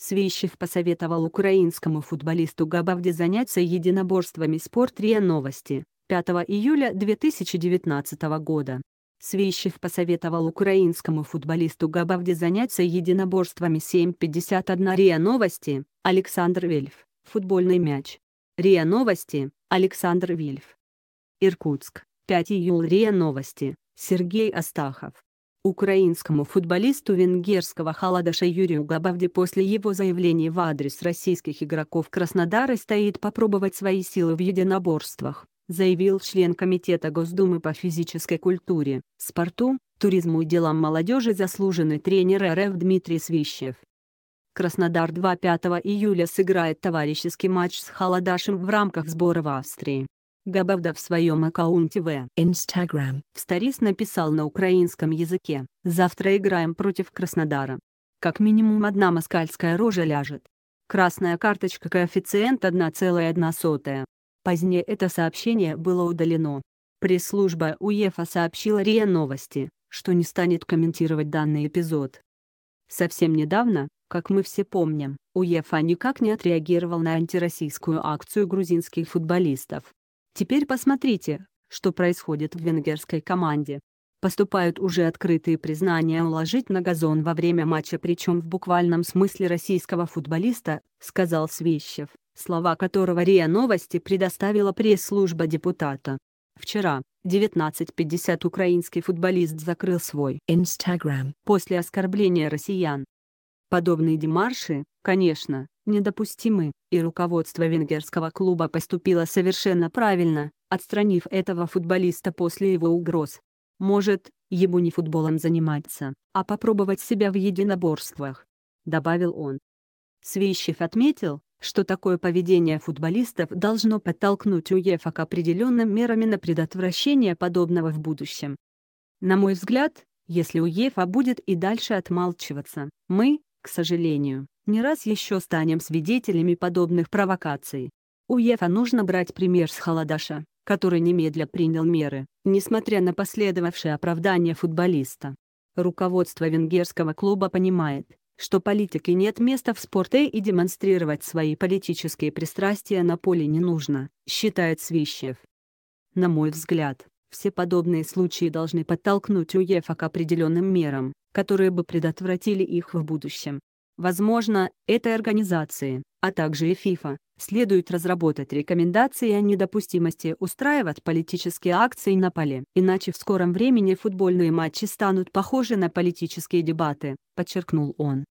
Свищев посоветовал украинскому футболисту Габавде заняться единоборствами «Спорт РИА Новости» 5 июля 2019 года. Свищев посоветовал украинскому футболисту Габавде заняться единоборствами 7.51 РИА Новости, Александр Вильф, футбольный мяч. РИА Новости, Александр Вильф. Иркутск, 5 июля РИА Новости, Сергей Астахов. Украинскому футболисту венгерского Халадаша Юрию Габавде после его заявления в адрес российских игроков Краснодара стоит попробовать свои силы в единоборствах, заявил член Комитета Госдумы по физической культуре, спорту, туризму и делам молодежи заслуженный тренер РФ Дмитрий Свищев. Краснодар 2 5 июля сыграет товарищеский матч с Халадашем в рамках сбора в Австрии. Габавда в своем аккаунте в Instagram в сторис написал на украинском языке «Завтра играем против Краснодара. Как минимум одна москальская рожа ляжет. Красная карточка коэффициент 1,1». Позднее это сообщение было удалено. Пресс-служба УЕФА сообщила РИА Новости, что не станет комментировать данный эпизод. Совсем недавно, как мы все помним, УЕФА никак не отреагировал на антироссийскую акцию грузинских футболистов. Теперь посмотрите, что происходит в венгерской команде. Поступают уже открытые признания уложить на газон во время матча причем в буквальном смысле российского футболиста, сказал Свищев, слова которого РИА Новости предоставила пресс-служба депутата. Вчера, 19.50 украинский футболист закрыл свой Instagram после оскорбления россиян. Подобные демарши, конечно, недопустимы, и руководство венгерского клуба поступило совершенно правильно, отстранив этого футболиста после его угроз. Может, ему не футболом заниматься, а попробовать себя в единоборствах», — добавил он. Свищев отметил, что такое поведение футболистов должно подтолкнуть УЕФА к определенным мерам на предотвращение подобного в будущем. На мой взгляд, если УЕФА будет и дальше отмалчиваться, мы, к сожалению, не раз еще станем свидетелями подобных провокаций. УЕФА нужно брать пример с Халадаша, который немедля принял меры, несмотря на последовавшее оправдание футболиста. Руководство венгерского клуба понимает, что политике нет места в спорте и демонстрировать свои политические пристрастия на поле не нужно, считает Свищев. На мой взгляд, все подобные случаи должны подтолкнуть УЕФА к определенным мерам, которые бы предотвратили их в будущем. Возможно, этой организации, а также и ФИФА, следует разработать рекомендации о недопустимости устраивать политические акции на поле. Иначе в скором времени футбольные матчи станут похожи на политические дебаты, подчеркнул он.